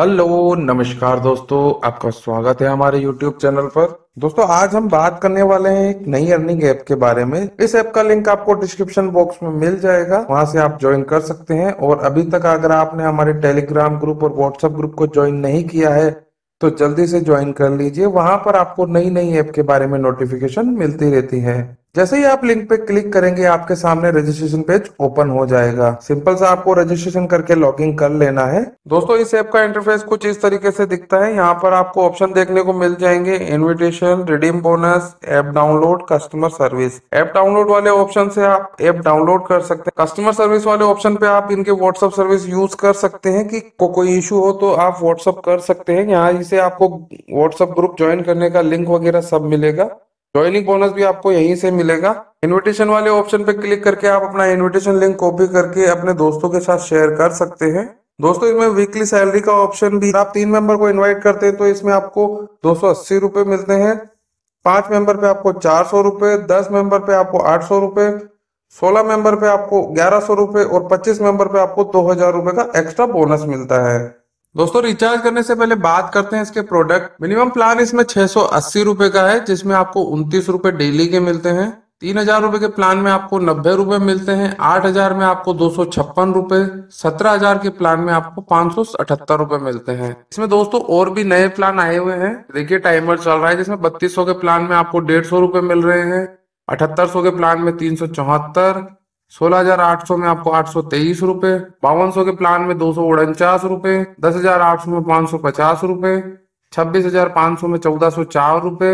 hello नमस्कार दोस्तों आपका स्वागत है हमारे यूट्यूब चैनल पर दोस्तों आज हम बात करने वाले हैं एक नई अर्निंग ऐप के बारे में इस ऐप का लिंक आपको डिस्क्रिप्शन बॉक्स में मिल जाएगा वहां से आप ज्वाइन कर सकते हैं और अभी तक अगर आपने हमारे टेलीग्राम ग्रुप और व्हाट्सएप ग्रुप को ज्वाइन नहीं किया है तो जल्दी से ज्वाइन कर लीजिए वहां पर आपको नई नई ऐप के बारे में नोटिफिकेशन मिलती रहती है जैसे ही आप लिंक पे क्लिक करेंगे आपके सामने रजिस्ट्रेशन पेज ओपन हो जाएगा सिंपल सा आपको रजिस्ट्रेशन करके लॉग इन कर लेना है दोस्तों इस ऐप का इंटरफेस कुछ इस तरीके से दिखता है यहाँ पर आपको ऑप्शन देखने को मिल जाएंगे invitation redeem bonus app download customer service app download वाले ऑप्शन से आप ऐप डाउनलोड कर सकते हैं कस्टमर सर्विस वाले ऑप्शन पे आप इनके व्हाट्सअप सर्विस यूज कर सकते हैं की को कोई इशू हो तो आप व्हाट्सअप कर सकते हैं यहाँ इसे आपको व्हाट्सअप ग्रुप ज्वाइन करने का लिंक वगैरह सब मिलेगा ज्वाइनिंग बोनस भी आपको यहीं से मिलेगा इनविटेशन वाले ऑप्शन पे क्लिक करके आप अपना इनविटेशन लिंक कॉपी करके अपने दोस्तों के साथ शेयर कर सकते हैं दोस्तों इसमें वीकली सैलरी का ऑप्शन भी आप तीन मेंबर को इनवाइट करते हैं तो इसमें आपको दो रुपए मिलते हैं पांच मेंबर पे आपको चार सौ रुपए दस मेंबर पे आपको आठ सौ रुपए सोलह मेंबर पे आपको ग्यारह सौ रुपए और पच्चीस मेंबर पे आपको दो हजार रुपए का एक्स्ट्रा बोनस मिलता है दोस्तों रिचार्ज करने से पहले बात करते हैं इसके प्रोडक्ट मिनिमम प्लान इसमें छह सौ अस्सी रुपए का है जिसमें आपको उन्तीस रुपए डेली के मिलते हैं तीन हजार रुपए के प्लान में आपको नब्बे रुपए मिलते हैं आठ हजार में आपको दो सौ छप्पन रुपए सत्रह हजार के प्लान में आपको पांच सौ अठहत्तर रुपए मिलते हैं इसमें दोस्तों और भी नए प्लान आए हुए हैं देखिए टाइमर चल रहा है जिसमें बत्तीस सौ के प्लान में आपको डेढ़ सौ रुपए मिल रहे हैं अठहत्तर सौ के प्लान में तीन सौ चौहत्तर सोलह हजार आठ सौ में आपको आठ सौ तेईस रूपए बावन सौ के प्लान में दो सौ उनचास रूपए दस हजार आठ सौ में पांच सौ पचास रूपए छब्बीस हजार पांच सौ में चौदह सौ चार रूपए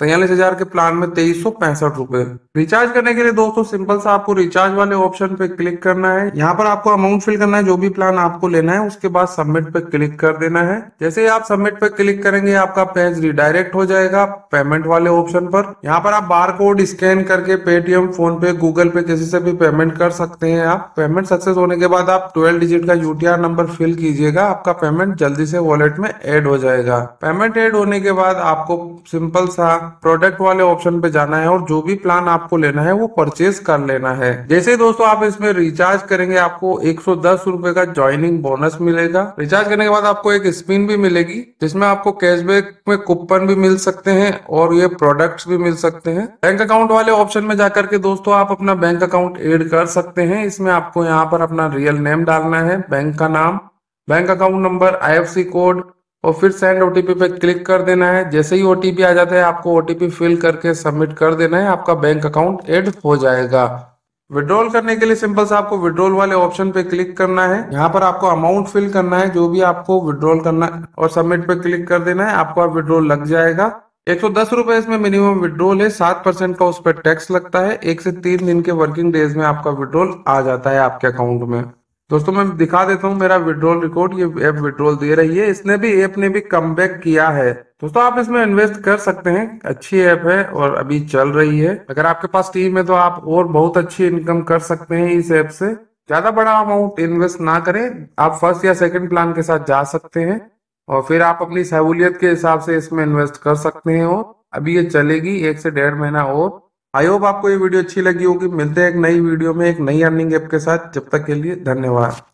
सैयालीस हजार के प्लान में तेईस सौ पैंसठ रूपए रिचार्ज करने के लिए दोस्तों सिंपल सा आपको रिचार्ज वाले ऑप्शन पे क्लिक करना है यहाँ पर आपको अमाउंट फिल करना है जो भी प्लान आपको लेना है उसके बाद सबमिट पे क्लिक कर देना है जैसे ही आप सबमिट पे क्लिक करेंगे आपका पेज रिडायरेक्ट हो जाएगा पेमेंट वाले ऑप्शन पर यहाँ पर आप बार कोड स्कैन करके Paytm PhonePe Google pay किसी से भी पेमेंट कर सकते हैं आप पेमेंट सक्सेस होने के बाद आप ट्वेल्व डिजिट का यूटीआर नंबर फिल कीजिएगा आपका पेमेंट जल्दी से वॉलेट में एड हो जाएगा पेमेंट एड होने के बाद आपको सिंपल सा प्रोडक्ट वाले ऑप्शन पे जाना है और जो भी प्लान आपको लेना है वो परचेज कर लेना है जैसे दोस्तों आप इसमें रिचार्ज करेंगे आपको एक सौ का ज्वाइनिंग बोनस मिलेगा रिचार्ज करने के बाद आपको एक स्पिन भी मिलेगी जिसमें आपको कैशबैक में कूपन भी मिल सकते हैं और ये प्रोडक्ट्स भी मिल सकते हैं बैंक अकाउंट वाले ऑप्शन में जाकर के दोस्तों आप अपना बैंक अकाउंट एड कर सकते हैं इसमें आपको यहाँ पर अपना रियल नेम डालना है बैंक का नाम bank account number I code और फिर सेंड ओटीपी पे क्लिक कर देना है जैसे ही ओटीपी आ जाता है आपको ओटीपी फिल करके सबमिट कर देना है आपका बैंक अकाउंट एड हो जाएगा विड्रॉल करने के लिए सिंपल सा आपको विड्रॉल वाले ऑप्शन पे क्लिक करना है यहाँ पर आपको अमाउंट फिल करना है जो भी आपको विड्रॉल करना है और सबमिट पे क्लिक कर देना है आपका विड्रॉल लग जाएगा एक सौ दस रुपए इसमें मिनिमम विड्रॉल है सात परसेंट का उस पर टैक्स लगता है एक से तीन दिन के वर्किंग डेज में आपका विड्रॉल आ जाता है आपके अकाउंट में दोस्तों मैं दिखा देता हूँ मेरा विड्रोल रिकॉर्ड ये ऐप विड्रोल दे रही है इसने भी ऐप ने भी कम किया है दोस्तों आप इसमें इन्वेस्ट कर सकते हैं अच्छी ऐप है और अभी चल रही है अगर आपके पास टीम है तो आप और बहुत अच्छी इनकम कर सकते हैं इस ऐप से ज्यादा बड़ा अमाउंट इन्वेस्ट ना करें आप फर्स्ट या सेकंड प्लान के साथ जा सकते हैं और फिर आप अपनी सहूलियत के हिसाब से इसमें इन्वेस्ट कर सकते हैं और अभी ये चलेगी एक से डेढ़ महीना और आई होप आपको ये वीडियो अच्छी लगी होगी मिलते हैं एक नई वीडियो में एक नई अर्निंग ऐप के साथ जब तक के लिए धन्यवाद